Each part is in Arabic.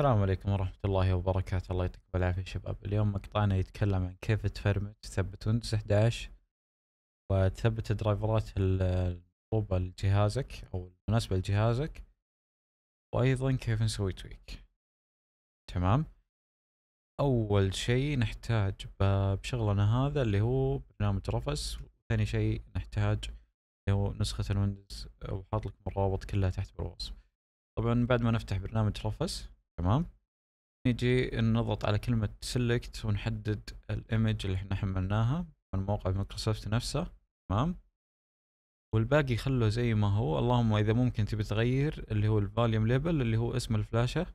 السلام عليكم ورحمة الله وبركاته الله يعطيكم العافية شباب اليوم مقطعنا يتكلم عن كيف تفرمت تثبت ويندوز 11 وتثبت الدرايفرات المطلوبة لجهازك أو المناسبة لجهازك وأيضا كيف نسوي تويك تمام أول شيء نحتاج بشغلنا هذا اللي هو برنامج رفس ثاني شيء نحتاج اللي هو نسخة الويندوز وحاط لكم الروابط كلها تحت بالوصف طبعا بعد ما نفتح برنامج رفس تمام نجي نضغط على كلمة سيلكت ونحدد الايمج اللي احنا حملناها من موقع مايكروسوفت نفسه تمام والباقي خله زي ما هو اللهم اذا ممكن تبي تغير اللي هو الفوليوم ليبل اللي هو اسم الفلاشة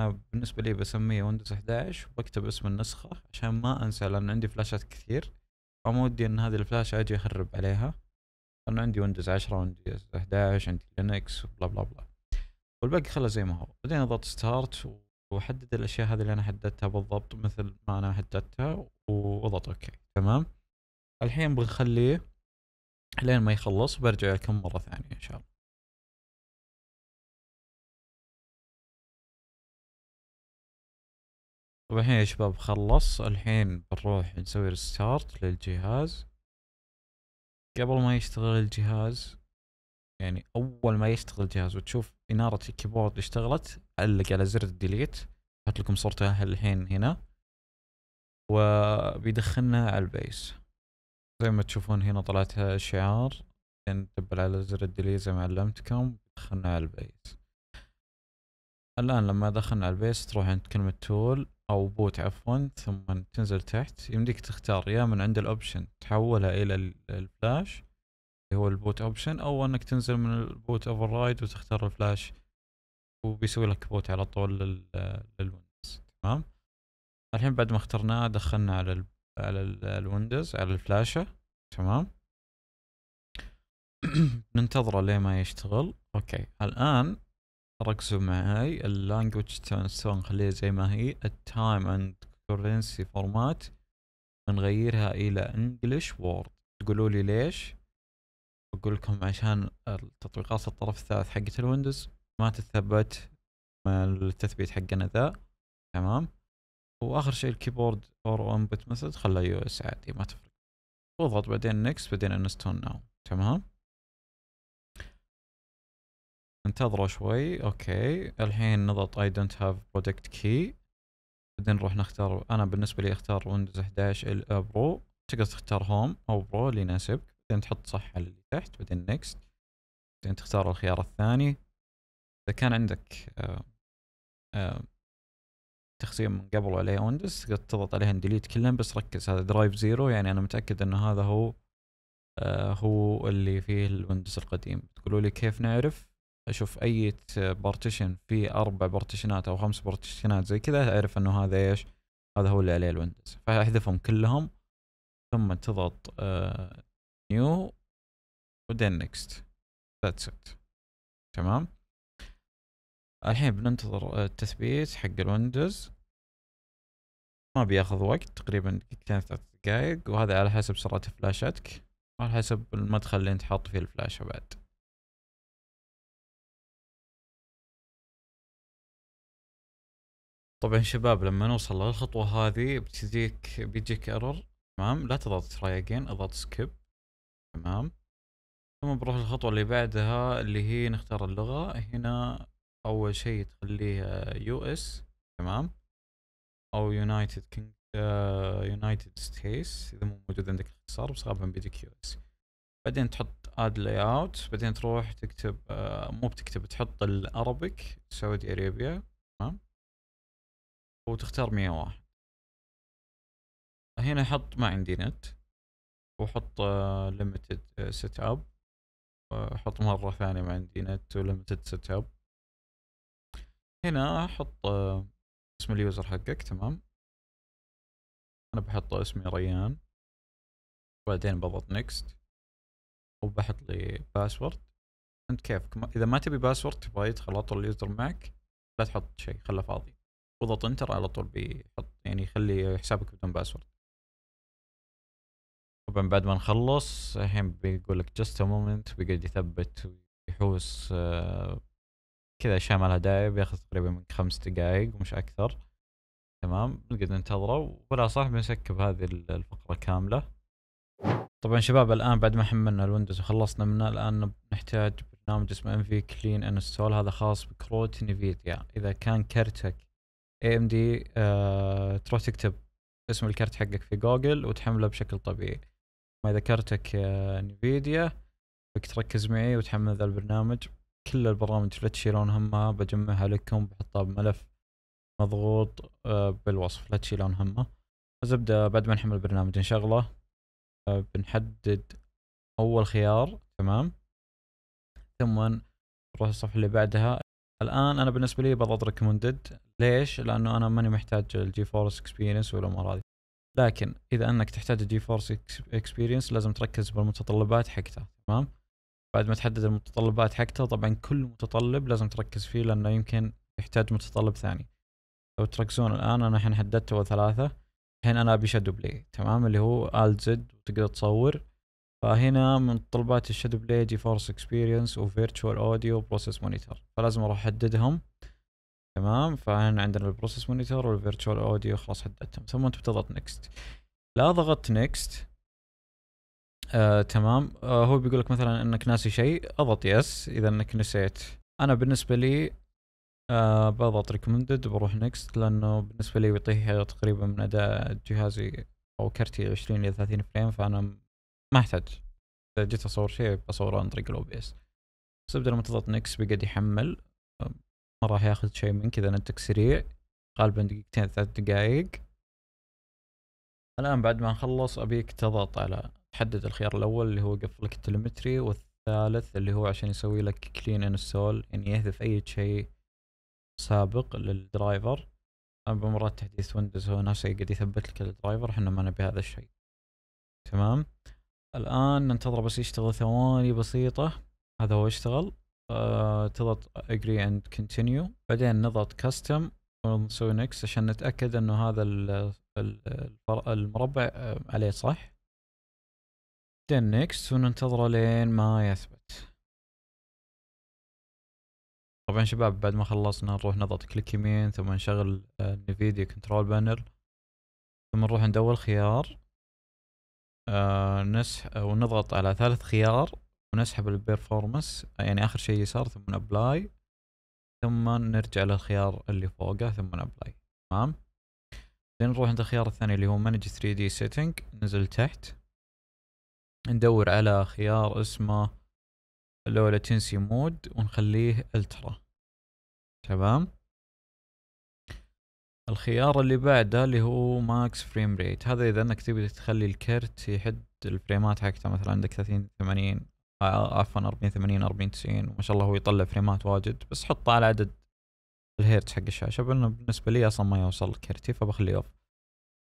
انا بالنسبة لي بسميه ويندوز 11 وبكتب اسم النسخة عشان ما انسى لان عندي فلاشات كثير فما ودي ان هذه الفلاشة اجي اخرب عليها لان عندي ويندوز 10 ويندوز 11 عندي لينكس بلا بلا بلا والباقي خله زي ما هو بعدين اضغط ستارت واحدد الاشياء هذه اللي انا حددتها بالضبط مثل ما انا حددتها واضغط اوكي تمام الحين بنخليه لين ما يخلص وبرجع لكم مره ثانيه ان شاء الله طبعا الحين يا شباب خلص الحين بنروح نسوي ريستارت للجهاز قبل ما يشتغل الجهاز يعني اول ما يشتغل الجهاز وتشوف اناره الكيبورد اشتغلت علق على زر الديليت حط لكم صورته الحين هنا وبيدخلنا على البيس زي ما تشوفون هنا طلعت شعار ندبل على زر الديليت زي ما علمتكم دخلنا على البيس الان لما دخلنا على البيس تروح عند كلمة تول او بوت عفوا ثم تنزل تحت يمديك تختار يا من عند الاوبشن تحولها الى الفلاش اللي هو البوت اوبشن او انك تنزل من البوت اوفر رايد وتختار الفلاش وبيسوي لك بوت على طول للويندوز تمام الحين بعد ما اخترناه دخلنا على الـ على الويندوز على الفلاشة تمام ننتظره لين ما يشتغل اوكي الان ركزوا معي اللانجوج ترانسفير نخليها زي ما هي التايم اند كورنسي فورمات نغيرها الى انجلش وورد تقولوا لي ليش اقول لكم عشان التطبيقات الطرف الثالث حقت الويندوز ما تثبت مع التثبيت حقنا ذا تمام واخر شيء الكيبورد اور انبوت ميثود خله يو اس عادي ما تفرق واضغط بعدين نكست بعدين انستون ناو تمام انتظروا شوي اوكي الحين نضغط اي دونت هاف برودكت كي بعدين نروح نختار انا بالنسبه لي اختار ويندوز 11 برو تقدر تختار هوم او برو اللي يناسبك بعدين تحط صح على اللي تحت بعدين نكست بعدين تختار الخيار الثاني اذا كان عندك آه آه تخزين من قبل عليه ويندوز تقدر تضغط عليها ديليت كلهم بس ركز هذا درايف زيرو يعني انا متاكد انه هذا هو آه هو اللي فيه الويندوز القديم تقولوا لي كيف نعرف اشوف اي بارتيشن في اربع بارتيشنات او خمس بارتيشنات زي كذا اعرف انه هذا ايش هذا هو اللي عليه الويندوز فاحذفهم كلهم ثم تضغط آه، new وذن next that's it تمام الحين بننتظر آه، التثبيت حق الويندوز ما بياخذ وقت تقريبا دقيقتين ثلاث دقائق وهذا على حسب سرعة فلاشتك وعلى حسب المدخل اللي انت حاط فيه الفلاشة بعد طبعا شباب لما نوصل للخطوة هذه بتجيك بيجيك ايرور تمام لا تضغط تراي اجين اضغط سكيب تمام ثم بروح للخطوة اللي بعدها اللي هي نختار اللغة هنا أول شيء تخليها يو اس تمام أو يونايتد كينج يونايتد ستيتس إذا مو موجود عندك اختصار بس غالبا بيجيك يو اس بعدين تحط اد لاي اوت بعدين تروح تكتب uh, مو بتكتب تحط الأربك سعودي اريبيا تمام وتختار 101 هنا حط ما عندي نت واحط ليمتد سيت اب احط مره ثانيه مع عندي نت وليمتد سيت اب هنا احط آه، اسم اليوزر حقك تمام انا بحط اسمي ريان وبعدين بضغط نكست وبحط لي باسورد انت كيفك اذا ما تبي باسورد تبغى يدخل على طول اليوزر معك لا تحط شيء خله فاضي واضغط انتر على طول بيحط يعني يخلي حسابك بدون باسورد طبعا بعد ما نخلص الحين بيقول لك جست ا مومنت بيقعد يثبت ويحوس آه، كذا اشياء ما لها داعي بياخذ تقريبا من خمس دقائق مش اكثر تمام نقعد ننتظره ولا صح بنسكب هذه الفقره كامله طبعا شباب الان بعد ما حملنا الويندوز وخلصنا منه الان نحتاج برنامج اسمه ام في كلين انستول هذا خاص بكروت نيفيديا يعني اذا كان كرتك اي ام دي تروح تكتب اسم الكرت حقك في جوجل وتحمله بشكل طبيعي ما ذكرتك نفيديا بك تركز معي وتحمل ذا البرنامج كل البرامج لا تشيلون همها بجمعها لكم بحطها بملف مضغوط آه، بالوصف لا تشيلون همها زبدة بعد ما نحمل البرنامج نشغله آه، بنحدد اول خيار تمام ثم نروح الصفحة اللي بعدها الان انا بالنسبة لي بضغط ريكومندد ليش؟ لانه انا ماني محتاج الجي فورس اكسبيرينس والامور هذه لكن اذا انك تحتاج جي فورس اكسبيرينس لازم تركز بالمتطلبات حقته تمام بعد ما تحدد المتطلبات حقته طبعا كل متطلب لازم تركز فيه لانه يمكن يحتاج متطلب ثاني لو تركزون الان انا الحين حددت ثلاثه الحين انا ابي شادو بلاي تمام اللي هو ال زد وتقدر تصور فهنا من متطلبات الشادو بلاي جي فورس اكسبيرينس وفيرتشوال اوديو بروسيس مونيتور فلازم اروح احددهم تمام فهنا عندنا البروسيس مونيتور والفيرتشوال اوديو خلاص حددتهم ثم انت بتضغط نكست لا ضغطت نكست آه، تمام آه، هو بيقول لك مثلا انك ناسي شيء اضغط يس اذا انك نسيت انا بالنسبه لي آه بضغط ريكومندد وبروح نكست لانه بالنسبه لي بيطيح تقريبا من اداء جهازي او كرتي 20 الى 30 فريم فانا ما احتاج اذا جيت اصور شيء بصوره عن طريق الاو بي اس بس بدل ما تضغط نكست بيقعد يحمل ما راح ياخذ شيء منك اذا انتك سريع غالبا دقيقتين ثلاث دقائق الان بعد ما نخلص ابيك تضغط على تحدد الخيار الاول اللي هو قفل لك التلمتري والثالث اللي هو عشان يسوي لك كلين انستول يعني يهذف اي شيء سابق للدرايفر بمرات تحديث ويندوز هو نفسه يقعد يثبت لك الدرايفر احنا ما نبي هذا الشيء تمام الان ننتظر بس يشتغل ثواني بسيطة هذا هو يشتغل تضغط اجري اند كونتينيو بعدين نضغط كاستم ونسوي نكس عشان نتأكد انه هذا المربع آه، عليه صح بعدين نكس وننتظره لين ما يثبت طبعا شباب بعد ما خلصنا نروح نضغط كليك يمين ثم نشغل نفيديا كنترول بانر ثم نروح عند اول خيار آه، نسح ونضغط على ثالث خيار ونسحب البيرفورمس يعني اخر شيء يسار ثم ابلاي ثم نرجع للخيار اللي فوقه ثم ابلاي تمام بعدين نروح عند الخيار الثاني اللي هو مانج 3 دي سيتنج ننزل تحت ندور على خيار اسمه لو لاتنسي مود ونخليه الترا تمام الخيار اللي بعده اللي هو ماكس فريم ريت هذا اذا انك تبي تخلي الكرت يحد الفريمات حقته مثلا عندك 30 80 عفوا 40 80 40 90 ما شاء الله هو يطلع فريمات واجد بس حطه على عدد الهيرتز حق الشاشه بانه بالنسبه لي اصلا ما يوصل كرتي فبخليه اوف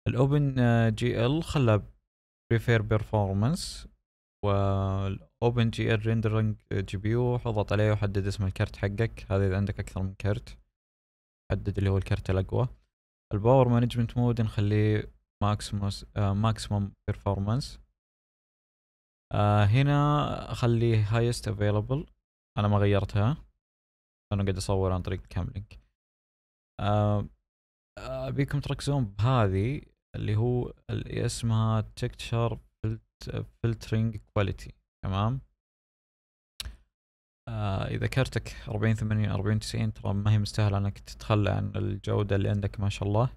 الاوبن آه، جي ال خلى بريفير بيرفورمانس والاوبن جي ال ريندرنج جي بي يو حضط عليه وحدد اسم الكرت حقك هذا اذا عندك اكثر من كرت حدد اللي هو الكرت الاقوى الباور مانجمنت مود نخليه ماكسيموس ماكسيموم بيرفورمانس آه هنا خلي هايست افيلبل انا ما غيرتها انا قاعد اصور عن طريق كام لينك آه ابيكم آه، تركزون بهذه اللي هو اللي اسمها تكتشر فلترنج كواليتي تمام آه اذا كرتك 40 80 40 90 ترى ما هي مستاهله انك تتخلى عن الجوده اللي عندك ما شاء الله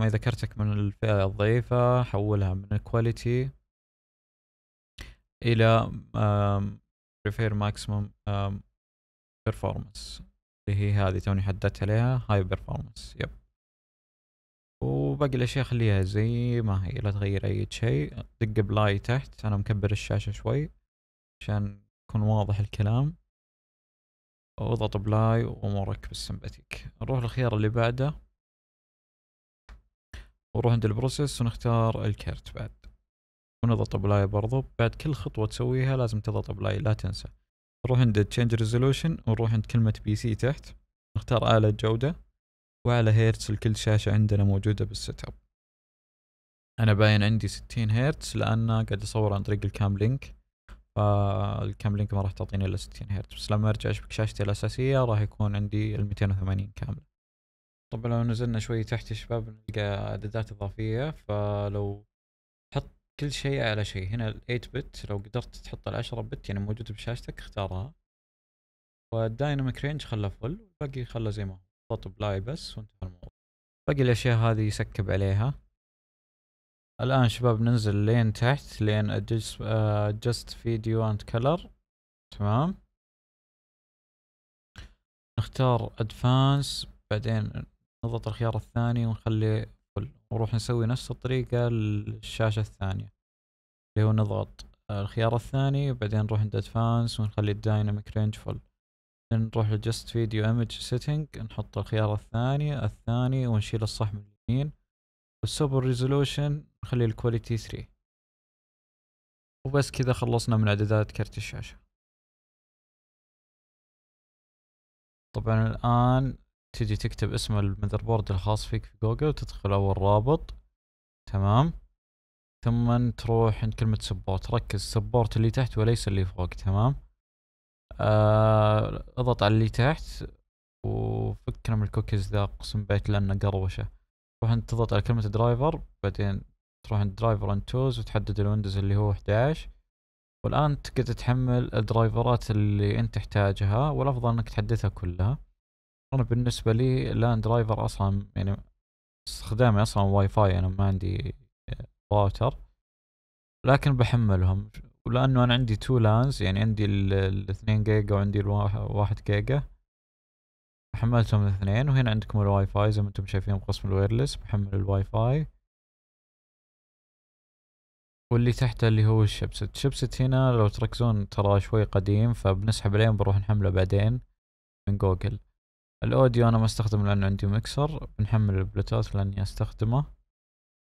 ما اذا كرتك من الفئه الضعيفه حولها من الكواليتي الى ريفير ماكسيمم بيرفورمانس اللي هي هذه توني حددت عليها هاي بيرفورمانس يب وباقي الاشياء خليها زي ما هي لا تغير اي شيء دق بلاي تحت انا مكبر الشاشه شوي عشان يكون واضح الكلام واضغط بلاي وامورك بالسمباتيك نروح للخيار اللي بعده ونروح عند البروسيس ونختار الكرت بعد ونضغط بلاي برضو بعد كل خطوه تسويها لازم تضغط بلاي لا تنسى نروح عند تشينج ريزولوشن ونروح عند كلمه بي سي تحت نختار اله جوده وعلى هيرتز لكل شاشه عندنا موجوده بالسيت اب انا باين عندي 60 هرتز لان قاعد اصور عن طريق الكام لينك فالكام لينك ما راح تعطيني الا 60 هرتز بس لما ارجع اشبك شاشتي الاساسيه راح يكون عندي ال 280 كامله طبعا لو نزلنا شوي تحت يا شباب نلقى اعدادات اضافيه فلو كل شيء على شيء هنا ال 8 بت لو قدرت تحط ال 10 بت يعني موجودة بشاشتك اختارها والدايناميك رينج خله فل والباقي خله زي ما هو ضغط بلاي بس وانتهى الموضوع باقي الاشياء هذه يسكب عليها الان شباب ننزل لين تحت لين ادجست فيديو اند كلر تمام نختار ادفانس بعدين نضغط الخيار الثاني ونخلي ونروح نسوي نفس الطريقة للشاشة الثانية اللي هو نضغط آه، الخيار الثاني وبعدين نروح عند ادفانس ونخلي الدايناميك رينج فول نروح لجست فيديو ايمج سيتنج نحط الخيار الثاني الثاني ونشيل الصح من اليمين والسوبر ريزولوشن نخلي الكواليتي 3 وبس كذا خلصنا من اعدادات كرت الشاشة طبعا الان تجي تكتب اسم المذر بورد الخاص فيك في جوجل وتدخل اول رابط تمام ثم تروح عند كلمة سبورت ركز سبورت اللي تحت وليس اللي فوق تمام آه اضغط على اللي تحت وفكنا من الكوكيز ذا اقسم بيت لانه قروشة تروح انت تضغط على كلمة درايفر بعدين تروح عند درايفر اند تولز وتحدد الويندوز اللي هو 11 والان تقدر تحمل الدرايفرات اللي انت تحتاجها والافضل انك تحدثها كلها انا بالنسبه لي لاند درايفر اصلا يعني استخدامي اصلا واي فاي انا ما عندي راوتر لكن بحملهم ولانه انا عندي تو لانز يعني عندي الاثنين جيجا وعندي الواحد جيجا حملتهم الاثنين وهنا عندكم الواي فاي زي ما انتم شايفين بقسم الوايرلس بحمل الواي فاي واللي تحته اللي هو الشبست الشبست هنا لو تركزون ترى شوي قديم فبنسحب عليه وبنروح نحمله بعدين من جوجل الاوديو انا ما استخدمه لان عندي مكسر بنحمل البلوتوث لاني استخدمه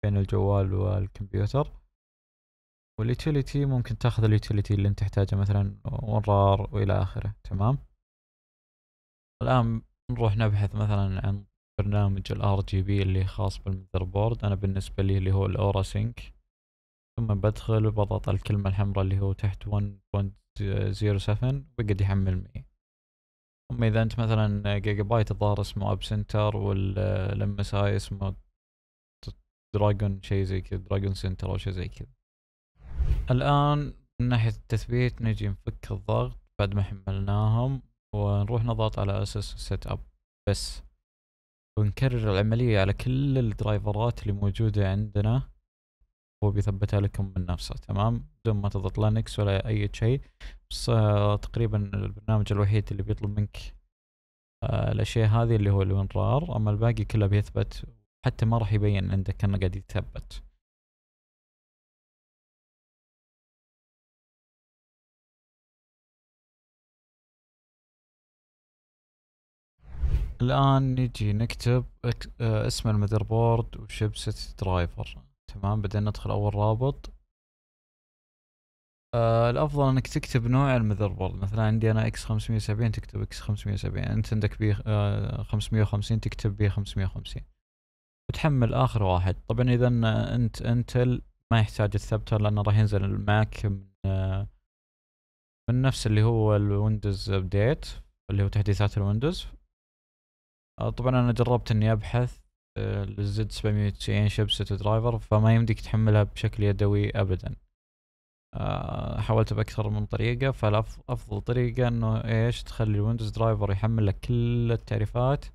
بين الجوال والكمبيوتر واليوتيليتي ممكن تاخذ اليوتيليتي اللي انت تحتاجها مثلا ورار والى اخره تمام الان نروح نبحث مثلا عن برنامج الار جي بي اللي خاص بالمذر بورد انا بالنسبه لي اللي هو الاورا سينك ثم بدخل وبضغط الكلمه الحمراء اللي هو تحت 1.07 وقد يحمل معي اما اذا انت مثلا جيجا بايت الظاهر اسمه اب سنتر والام اس اي اسمه دراجون شيء زي كذا دراجون سنتر او شيء زي كذا الان من ناحيه التثبيت نجي نفك الضغط بعد ما حملناهم ونروح نضغط على اساس سيت اب بس ونكرر العمليه على كل الدرايفرات اللي موجوده عندنا هو بيثبتها لكم من نفسه تمام بدون ما تضغط لينكس ولا اي شيء بس آه، تقريبا البرنامج الوحيد اللي بيطلب منك آه، الاشياء هذه اللي هو الونرار اما الباقي كله بيثبت حتى ما راح يبين عندك انه قاعد يتثبت الان نجي نكتب آه، اسم المذر بورد وشبسة درايفر تمام بعدين ندخل اول رابط آه، الافضل انك تكتب نوع المذر بورد مثلا عندي انا اكس 570 تكتب اكس 570 انت عندك بي آه، 550 تكتب بي 550 وتحمل اخر واحد طبعا اذا انت انتل ما يحتاج الثبتر لانه راح ينزل الماك من آه، من نفس اللي هو الويندوز ابديت اللي هو تحديثات الويندوز طبعا انا جربت اني ابحث للزد 790 شبسة درايفر فما يمديك تحملها بشكل يدوي ابدا آه، حاولت باكثر من طريقه فافضل طريقه انه ايش تخلي الويندوز درايفر يحمل لك كل التعريفات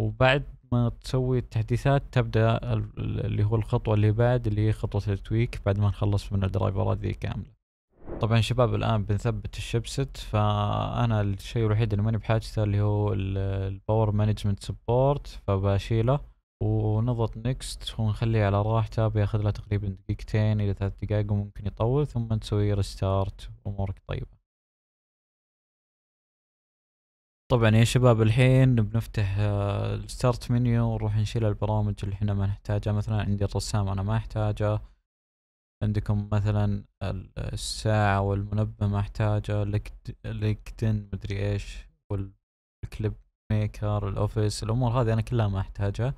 وبعد ما تسوي التحديثات تبدا اللي هو الخطوه اللي بعد اللي هي خطوه التويك بعد ما نخلص من الدرايفرات ذي كامله طبعا شباب الان بنثبت الشيبسيت فانا الشيء الوحيد اللي ماني بحاجته اللي هو الباور مانجمنت سبورت فبشيله ونضغط نكست ونخليه على راحته بياخذ له تقريبا دقيقتين الى ثلاث دقائق وممكن يطول ثم نسوي ريستارت امورك طيبه طبعا يا شباب الحين بنفتح الستارت آه، منيو ونروح نشيل البرامج اللي احنا ما نحتاجها مثلا عندي الرسام انا ما احتاجه عندكم مثلا الساعة والمنبه ما احتاجه لينكدين مدري ايش والكليب ميكر الاوفيس الامور هذه انا كلها ما احتاجها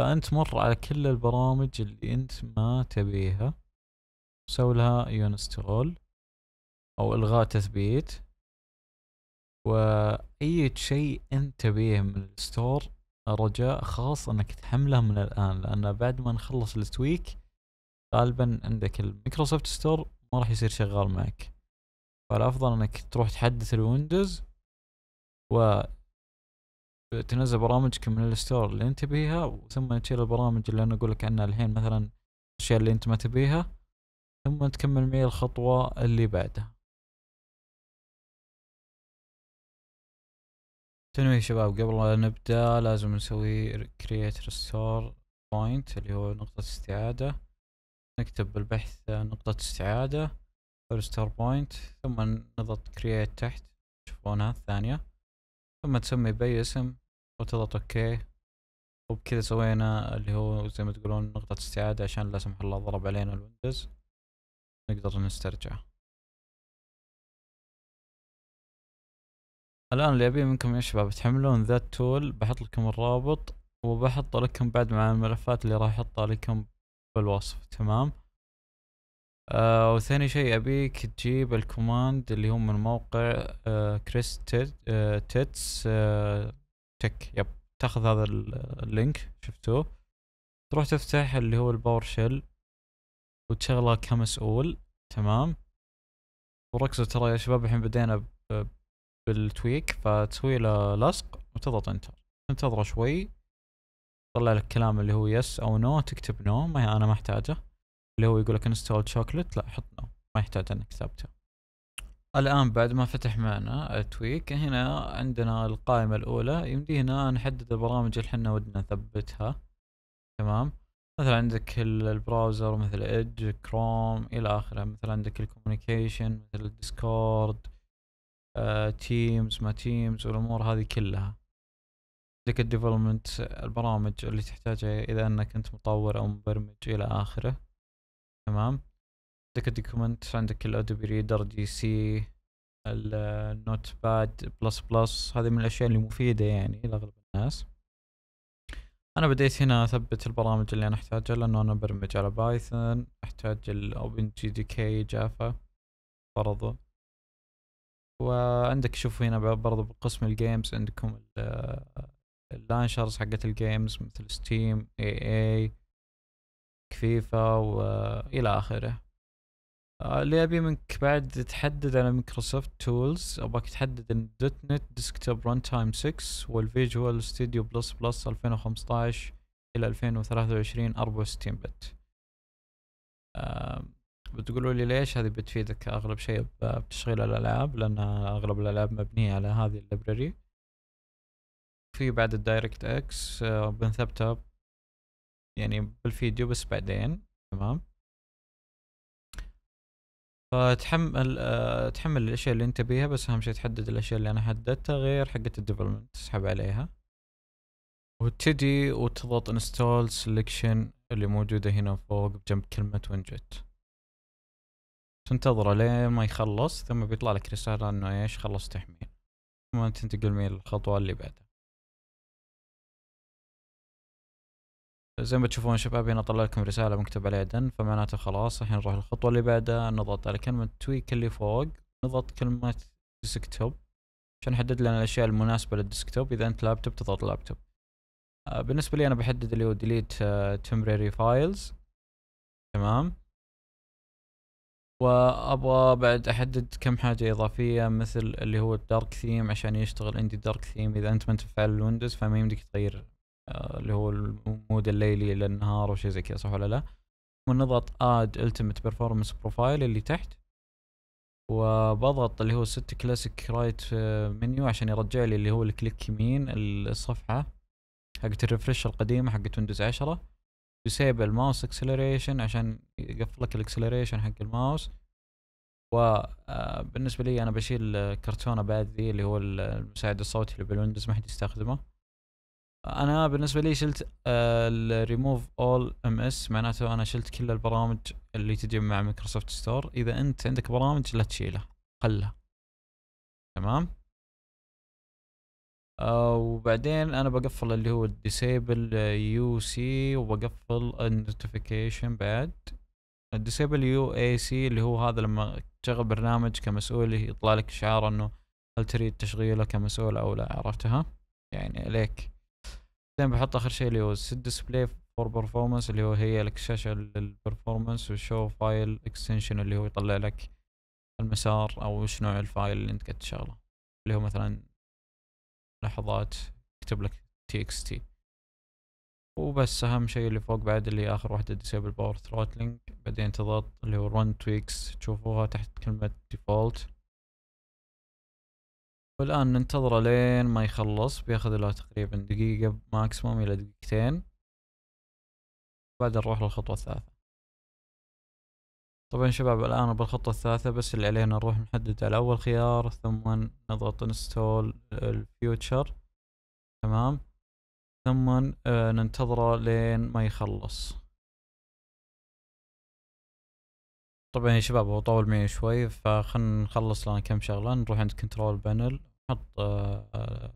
فانت مر على كل البرامج اللي انت ما تبيها سوي لها يونسترول او الغاء تثبيت واي شيء انت تبيه من الستور رجاء خاص انك تحمله من الان لان بعد ما نخلص التويك غالبا عندك الميكروسوفت ستور ما راح يصير شغال معك فالافضل انك تروح تحدث الويندوز و تنزل برامجك من الستور اللي انت تبيها وثم تشيل البرامج اللي انا اقول لك عنها الحين مثلا الاشياء اللي انت ما تبيها ثم تكمل معي الخطوه اللي بعدها تنوي شباب قبل لا نبدا لازم نسوي كرييت ريستور بوينت اللي هو نقطة استعادة نكتب بالبحث نقطة استعادة ريستور بوينت ثم نضغط كرييت تحت تشوفونها الثانية ثم تسمي باي اسم وتضغط اوكي وبكذا سوينا اللي هو زي ما تقولون نقطة استعادة عشان لا سمح الله ضرب علينا الويندوز نقدر نسترجع الآن اللي أبيه منكم يا شباب تحملون ذا التول بحط لكم الرابط وبحط لكم بعد مع الملفات اللي راح أحطها لكم بالوصف تمام آه وثاني شيء ابيك تجيب الكوماند اللي هو من موقع آه كريس تيت آه تيتس آه تك يب تاخذ هذا اللينك شفتوه تروح تفتح اللي هو الباور شيل وتشغله كمسؤول تمام وركزوا ترى يا شباب الحين بدينا بالتويك فتسوي له لصق وتضغط انتر تنتظره شوي طلع لك كلام اللي هو يس او نو تكتب نو ما انا ما احتاجه اللي هو يقول لك انستول شوكلت لا حط نو ما يحتاج انك تثبته الان بعد ما فتح معنا تويك هنا عندنا القائمة الاولى يمدينا نحدد البرامج اللي حنا ودنا نثبتها تمام مثلا عندك البراوزر مثل ايدج كروم الى اخره مثلا عندك الكوميونيكيشن مثل الديسكورد آه، تيمز ما تيمز والامور هذه كلها عندك الديفلوبمنت البرامج اللي تحتاجها اذا انك انت مطور او مبرمج الى اخره تمام عندك الدوكيومنت عندك الادوبي ريدر دي سي النوت باد بلس بلس هذه من الاشياء اللي مفيده يعني لاغلب الناس انا بديت هنا اثبت البرامج اللي انا احتاجها لانه انا برمج على بايثون احتاج الاوبن جي دي كي جافا برضو وعندك شوف هنا برضو بقسم الجيمز عندكم اللانشرز آه، حقت الجيمز مثل ستيم اي اي فيفا والى اخره آه، اللي ابي منك بعد تحدد على مايكروسوفت تولز ابغاك تحدد ان دوت نت ديسكتوب ران تايم 6 والفيجوال ستوديو بلس بلس 2015 الى 2023 64 بت بتقولوا لي ليش هذه بتفيدك اغلب شيء بتشغيل الالعاب لان اغلب الالعاب مبنيه على هذه الليبراري في بعد الدايركت اكس آه، بنثبتها يعني بالفيديو بس بعدين تمام فتحمل أه تحمل الاشياء اللي انت بيها بس اهم شيء تحدد الاشياء اللي انا حددتها غير حقة الديفلوبمنت تسحب عليها وتجي وتضغط انستول سلكشن اللي موجودة هنا فوق بجنب كلمة وينجت تنتظره لين ما يخلص ثم بيطلع لك رسالة انه ايش خلص تحميل ثم تنتقل من الخطوة اللي بعدها زي ما تشوفون شباب هنا طلع لكم رسالة مكتوب عليها دن فمعناته خلاص الحين نروح الخطوة اللي بعدها نضغط على كلمة تويك اللي فوق نضغط كلمة ديسكتوب عشان نحدد لنا الأشياء المناسبة للديسكتوب إذا أنت لابتوب تضغط لابتوب آه، بالنسبة لي أنا بحدد اللي هو ديليت تمبرري فايلز تمام وابغى بعد احدد كم حاجه اضافيه مثل اللي هو الدارك ثيم عشان يشتغل عندي دارك ثيم اذا انت ما انت مفعل الويندوز فما يمديك تغير آه، اللي هو المود الليلي الى النهار زي كذا صح ولا لا؟ ونضغط اد التيمت بيرفورمانس بروفايل اللي تحت وبضغط اللي هو ست كلاسيك رايت منيو عشان يرجع لي اللي هو الكليك يمين الصفحه حقت الريفرش القديمه حقت ويندوز 10 ديسيبل ماوس اكسلريشن عشان يقفل لك الاكسلريشن حق الماوس وبالنسبه آه، لي انا بشيل كرتونه بعد ذي اللي هو المساعد الصوتي اللي بالويندوز ما حد يستخدمه انا بالنسبه لي شلت الريموف اول ام اس معناته انا شلت كل البرامج اللي تجي مع مايكروسوفت ستور اذا انت عندك برامج لا تشيلها قلها تمام آه، وبعدين انا بقفل اللي هو الديسيبل يو سي وبقفل النوتيفيكيشن بعد الديسيبل يو اي سي اللي هو هذا لما تشغل برنامج كمسؤول يطلع لك اشعار انه هل تريد تشغيله كمسؤول او لا عرفتها يعني عليك بعدين بحط اخر شيء اللي هو السيت ديسبلاي فور برفورمانس اللي هو هي لك شاشه للبرفورمانس وشو فايل اكستنشن اللي هو يطلع لك المسار او وش نوع الفايل اللي انت قاعد تشغله اللي هو مثلا لحظات يكتب لك تي اكس تي وبس اهم شيء اللي فوق بعد اللي اخر واحده ديسيبل باور ثروتلينج بعدين تضغط اللي هو رن تويكس تشوفوها تحت كلمه ديفولت والان ننتظره لين ما يخلص بياخذ له تقريبا دقيقة ماكسيموم الى دقيقتين بعد نروح للخطوة الثالثة طبعا شباب الان بالخطة الثالثة بس اللي علينا نروح نحدد على اول خيار ثم نضغط انستول الفيوتشر تمام ثم آه، ننتظره لين ما يخلص طبعا يا شباب هو طول معي شوي فخلنا نخلص لنا كم شغلة نروح عند كنترول بانل نحط آه،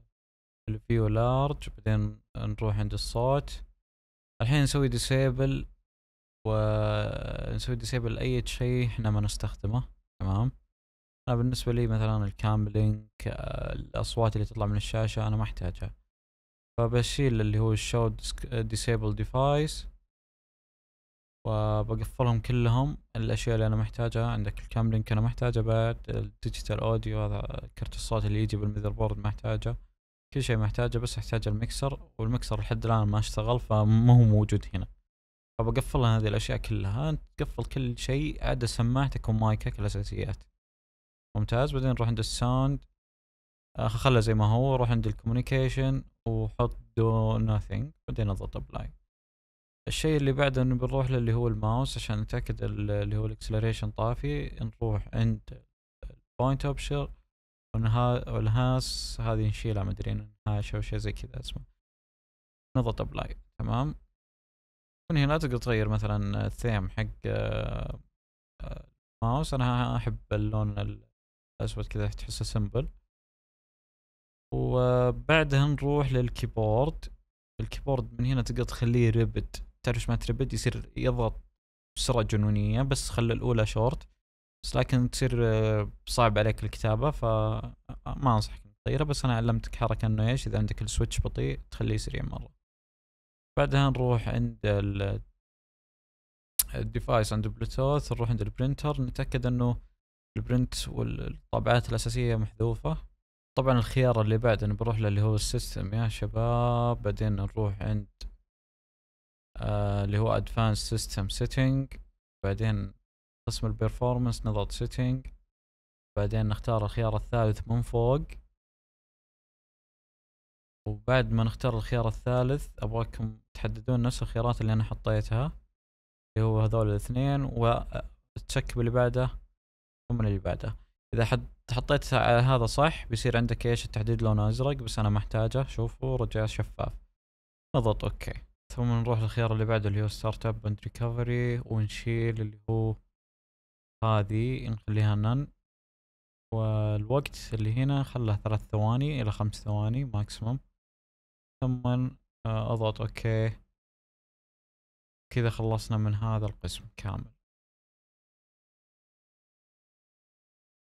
الفيو لارج بعدين نروح عند الصوت الحين نسوي ديسيبل ونسوي ديسيبل اي شيء احنا ما نستخدمه تمام انا بالنسبه لي مثلا الكامبلينج آه، الاصوات اللي تطلع من الشاشه انا ما احتاجها فبشيل اللي هو الشو ديسيبل ديفايس وبقفلهم كلهم الاشياء اللي انا محتاجها عندك الكام لينك انا محتاجه بعد الديجيتال اوديو هذا كرت الصوت اللي يجي بالمذر بورد محتاجه كل شيء محتاجه بس احتاج المكسر والمكسر لحد الان ما اشتغل فما هو موجود هنا فبقفل هذه الاشياء كلها انت تقفل كل شيء عدا سماعتك ومايكك الاساسيات ممتاز بعدين نروح عند الساوند آه، خله زي ما هو روح عند الكوميونيكيشن وحط دو nothing بعدين اضغط ابلاي الشيء اللي بعده انه بنروح للي هو الماوس عشان نتاكد اللي هو الاكسلريشن طافي نروح عند البوينت اوبشر والهاس هذه نشيلها مدري انهاش او شيء زي كذا اسمه نضغط ابلاي تمام من هنا تقدر تغير مثلا الثيم حق الماوس آه، انا احب اللون الاسود كذا تحسه سمبل وبعدها نروح للكيبورد الكيبورد من هنا تقدر تخليه ريبت تعرف ما تربد يصير يضغط بسرعه جنونيه بس خلى الاولى شورت بس لكن تصير آه، صعب عليك الكتابه فما آه، انصحك تغيره بس انا علمتك حركه انه ايش اذا عندك السويتش بطيء تخليه سريع مره بعدها نروح عند ال الديفايس آه، عند بلوتوث نروح عند البرنتر نتاكد انه البرنت والطابعات الاساسيه محذوفه طبعا الخيار اللي بعده بروح له اللي هو السيستم يا شباب بعدين نروح عند آه، اللي هو ادفانس سيستم سيتنج بعدين قسم البرفورمانس نضغط سيتنج بعدين نختار الخيار الثالث من فوق وبعد ما نختار الخيار الثالث ابغاكم تحددون نفس الخيارات اللي انا حطيتها اللي هو هذول الاثنين وتشك باللي بعده ثم اللي بعده اذا حد حطيت هذا صح بيصير عندك ايش التحديد لونه ازرق بس انا محتاجه شوفوا رجع شفاف نضغط اوكي ثم نروح للخيار اللي بعده اللي هو ستارت اب اند ريكفري ونشيل اللي هو هذه نخليها نن والوقت اللي هنا خله ثلاث ثواني الى خمس ثواني ماكسيموم ثم آه، اضغط اوكي كذا خلصنا من هذا القسم كامل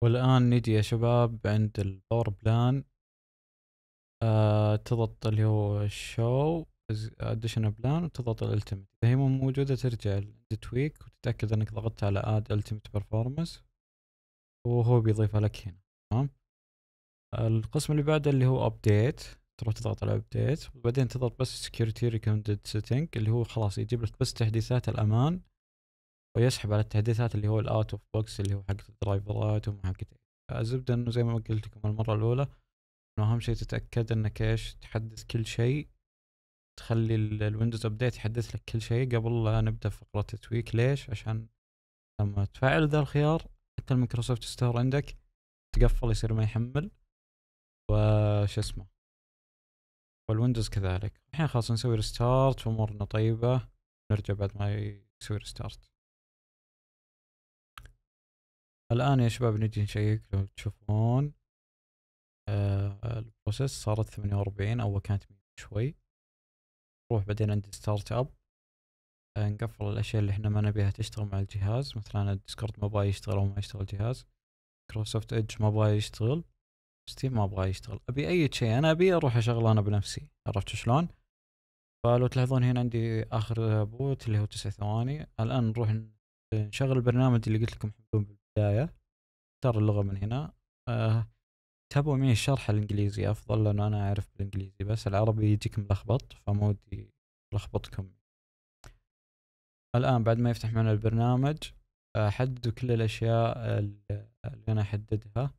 والان نجي يا شباب عند الباور آه، بلان تضغط اللي هو شو اديشن بلان وتضغط الالتيميت اذا هي مو موجوده ترجع لتويك وتتاكد انك ضغطت على اد التيميت برفورمس وهو بيضيفها لك هنا تمام القسم اللي بعده اللي هو ابديت تروح تضغط على ابديت وبعدين تضغط بس سكيورتي ريكومندد سيتنج اللي هو خلاص يجيب لك بس تحديثات الامان ويسحب على التحديثات اللي هو الاوت اوف بوكس اللي هو حق الدرايفرات وما حق الزبده انه زي ما قلت لكم المره الاولى انه اهم شيء تتاكد انك ايش تحدث كل شيء تخلي الويندوز ابديت يحدث لك كل شيء قبل لا نبدا فقره التويك ليش عشان لما تفعل ذا الخيار حتى المايكروسوفت ستور عندك تقفل يصير ما يحمل وش اسمه والويندوز كذلك الحين خلاص نسوي ريستارت وامورنا طيبه نرجع بعد ما يسوي ريستارت الان يا شباب نجي نشيك لو تشوفون آه البروسيس صارت ثمانية وأربعين أول كانت شوي نروح بعدين عند ستارت اب نقفل الاشياء اللي احنا ما نبيها تشتغل مع الجهاز مثلا الديسكورد ما بغى يشتغل او ما يشتغل الجهاز مايكروسوفت ايدج ما بغى يشتغل ستيم ما ابغى يشتغل ابي اي شيء انا ابي اروح اشغله انا بنفسي عرفت شلون؟ فلو تلاحظون هنا عندي اخر بوت اللي هو تسع ثواني الان نروح نشغل البرنامج اللي قلت لكم بالبدايه اختار اللغه من هنا آه تابعوا معي الشرح الانجليزي افضل لانه انا اعرف بالانجليزي بس العربي يجيك ملخبط فما ودي لخبطكم الان بعد ما يفتح معنا البرنامج حددوا كل الاشياء اللي انا احددها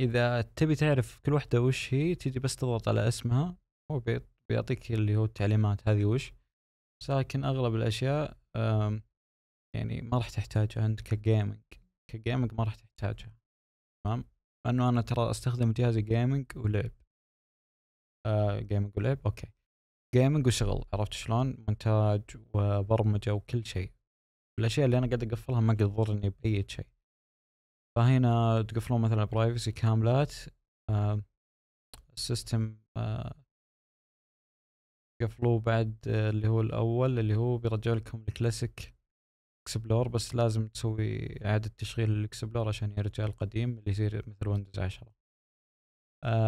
اذا تبي تعرف كل واحدة وش هي تجي بس تضغط على اسمها هو بيعطيك اللي هو التعليمات هذه وش ساكن لكن اغلب الاشياء يعني ما راح تحتاجها انت كجيمنج كجيمنج ما راح تحتاجها تمام لانه انا ترى استخدم جهازي جيمنج ولعب آه جيمنج ولعب اوكي جيمنج وشغل عرفت شلون مونتاج وبرمجه وكل شيء الاشياء اللي انا قاعد اقفلها ما قد تضرني باي شيء فهنا تقفلون مثلا برايفسي كاملات السيستم آه،, آه قفلوه بعد آه، اللي هو الاول اللي هو بيرجع لكم الكلاسيك اكسبلور بس لازم تسوي اعاده تشغيل الاكسبلور عشان يرجع القديم اللي يصير مثل ويندوز 10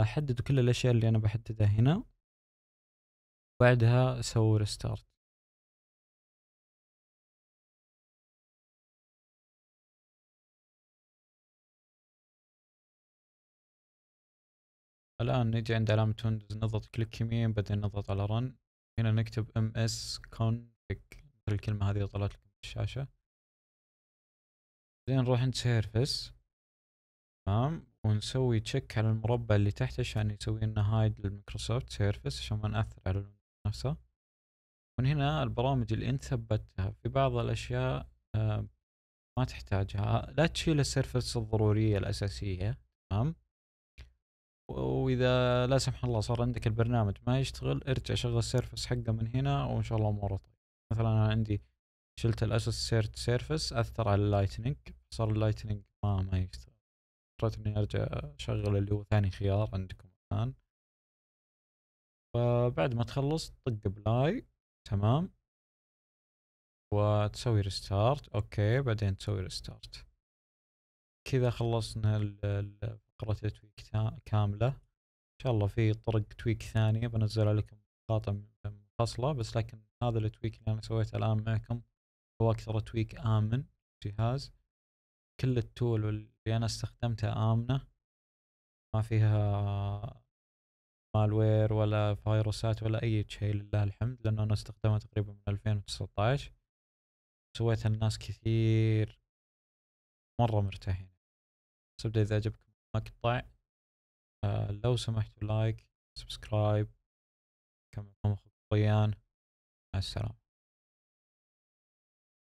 حدد كل الاشياء اللي انا بحددها هنا بعدها سوي ريستارت الان نجي عند علامة ويندوز نضغط كليك يمين بعدين نضغط على رن هنا نكتب ms config مثل الكلمة هذه طلعت لكم الشاشة زين نروح عند سيرفس تمام ونسوي تشيك على المربع اللي تحت عشان يسوي لنا هايد للميكروسوفت سيرفس عشان ما نأثر على الويندوز نفسه من هنا البرامج اللي انت ثبتها في بعض الاشياء آه، ما تحتاجها لا تشيل السيرفس الضرورية الاساسية تمام واذا لا سمح الله صار عندك البرنامج ما يشتغل ارجع شغل السيرفس حقه من هنا وان شاء الله اموره طيب مثلا انا عندي شلت الاسس سيرت سيرفس اثر على اللايتنينج صار اللايتنينج ما ما يشتغل اضطريت اني ارجع اشغل اللي هو ثاني خيار عندكم الان وبعد ما تخلص طق بلاي تمام وتسوي ريستارت اوكي بعدين تسوي ريستارت كذا خلصنا فقرة التويك كاملة ان شاء الله في طرق تويك ثانية بنزلها لكم مقاطع منفصلة بس لكن هذا التويك اللي انا سويته الان معكم اكثر تويك امن جهاز كل التول اللي انا استخدمتها امنه ما فيها مالوير ولا فيروسات ولا اي شيء لله الحمد لانه انا استخدمها تقريبا من 2019 سويتها الناس كثير مره مرتاحين سبدا اذا عجبكم المقطع آه لو سمحتوا لايك سبسكرايب كم اخوكم ريان مع السلامه